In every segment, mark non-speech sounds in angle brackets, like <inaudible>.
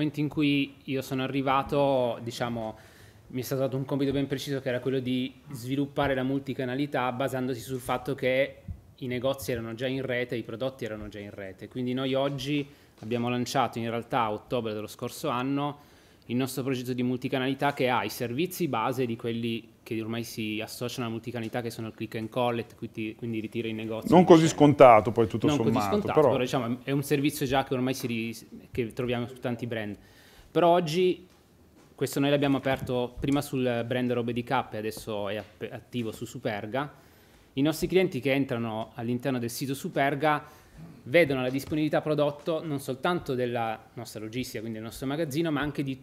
momento in cui io sono arrivato, diciamo, mi è stato dato un compito ben preciso che era quello di sviluppare la multicanalità basandosi sul fatto che i negozi erano già in rete, i prodotti erano già in rete. Quindi noi oggi abbiamo lanciato in realtà a ottobre dello scorso anno il nostro progetto di multicanalità che ha i servizi base di quelli che ormai si associano alla multicanalità che sono il click and collect, quindi, quindi ritira in negozio. Non così c'è. scontato poi tutto non sommato. Non così scontato, però... però... diciamo è un servizio già che ormai ri... che troviamo su tanti brand. Però oggi questo noi l'abbiamo aperto prima sul brand robe di Cap e adesso è attivo su Superga. I nostri clienti che entrano all'interno del sito Superga vedono la disponibilità prodotto non soltanto della nostra logistica, quindi del nostro magazzino, ma anche di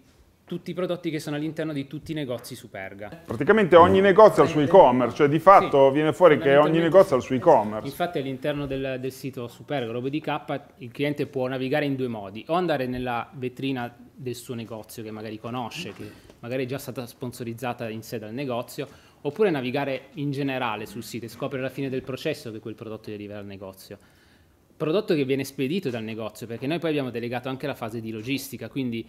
tutti i prodotti che sono all'interno di tutti i negozi Superga. Praticamente ogni negozio ha il suo e-commerce, cioè di fatto sì, viene fuori che ogni negozio ha il suo e-commerce. Infatti all'interno del, del, sito Superga Robo il cliente può navigare in due modi, o andare nella vetrina del suo negozio che magari conosce, che magari è già stata sponsorizzata in sé dal negozio, oppure navigare in generale sul sito e scoprire alla fine del processo che quel prodotto deriva dal negozio prodotto che viene spedito dal negozio, perché noi poi abbiamo delegato anche la fase di logistica, quindi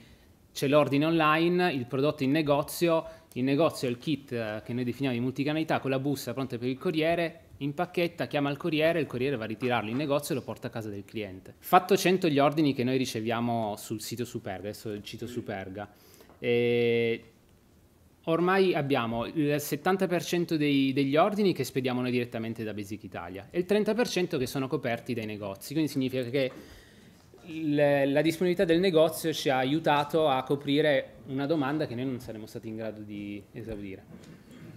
c'è l'ordine online, il prodotto in negozio, in negozio è il kit eh, che noi definiamo di multicanalità con la busta pronta per il corriere, in pacchetta, chiama il corriere, il corriere va a ritirarlo in negozio e lo porta a casa del cliente. Fatto 100 gli ordini che noi riceviamo sul sito Superga, adesso il sito Superga, e ormai abbiamo il 70% dei, degli ordini che spediamo noi direttamente da Basic Italia e il 30% che sono coperti dai negozi, quindi significa che la disponibilità del negozio ci ha aiutato a coprire una domanda che noi non saremmo stati in grado di esaudire.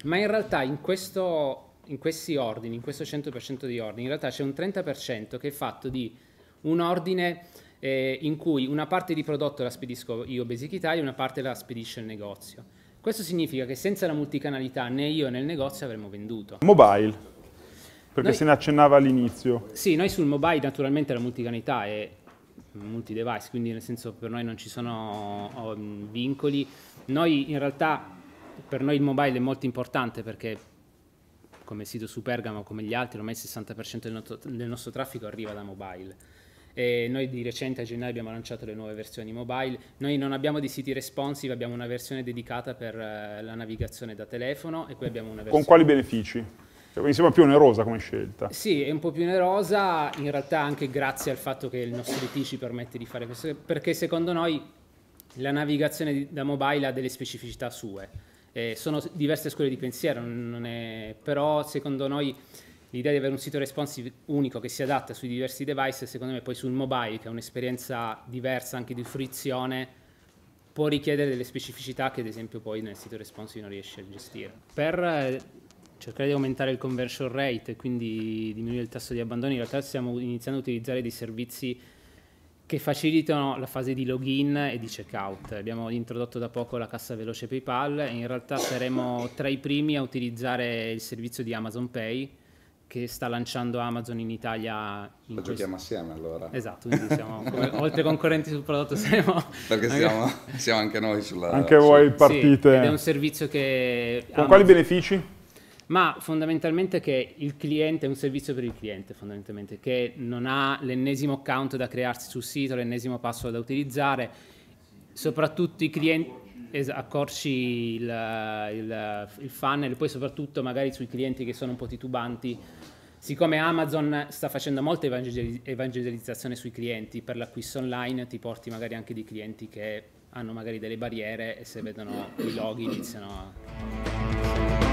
Ma in realtà in, questo, in questi ordini, in questo 100% di ordini, in realtà c'è un 30% che è fatto di un ordine eh, in cui una parte di prodotto la spedisco io Basic Italia e una parte la spedisce il negozio. Questo significa che senza la multicanalità né io né il negozio avremmo venduto. Mobile, perché noi, se ne accennava all'inizio. Sì, noi sul mobile naturalmente la multicanalità è multi device, quindi nel senso per noi non ci sono oh, vincoli. Noi in realtà per noi il mobile è molto importante perché come sito su Pergamo, come gli altri, ormai il 60% del nostro, del nostro traffico arriva da mobile. E noi di recente a gennaio abbiamo lanciato le nuove versioni mobile. Noi non abbiamo dei siti responsive, abbiamo una versione dedicata per eh, la navigazione da telefono e poi abbiamo una versione... Con quali benefici? Cioè, mi sembra più onerosa come scelta. Sì, è un po' più onerosa, in realtà anche grazie al fatto che il nostro DT ci permette di fare questo, perché secondo noi la navigazione da mobile ha delle specificità sue. Eh, sono diverse scuole di pensiero, è, però secondo noi l'idea di avere un sito responsive unico che si adatta sui diversi device, secondo me poi sul mobile, che è un'esperienza diversa anche di frizione, può richiedere delle specificità che ad esempio poi nel sito responsive non riesce a gestire. Per eh, cercare di aumentare il conversion rate e quindi diminuire il tasso di abbandono, in realtà stiamo iniziando a utilizzare dei servizi che facilitano la fase di login e di checkout. Abbiamo introdotto da poco la cassa veloce PayPal e in realtà saremo tra i primi a utilizzare il servizio di Amazon Pay che sta lanciando Amazon in Italia. In Lo giochiamo assieme allora. Esatto, quindi siamo come, <laughs> oltre concorrenti sul prodotto siamo... Perché anche... Siamo, siamo, anche noi sulla... Anche voi partite... Sì, ed è un servizio che... Con Amazon... quali benefici? ma fondamentalmente che il cliente è un servizio per il cliente, fondamentalmente, che non ha l'ennesimo account da crearsi sul sito, l'ennesimo password da utilizzare, soprattutto i clienti accorci il, il, il funnel, poi soprattutto magari sui clienti che sono un po' titubanti siccome Amazon sta facendo molta evangelizzazione sui clienti per l'acquisto online, ti porti magari anche dei clienti che hanno magari delle barriere e se vedono i loghi iniziano a...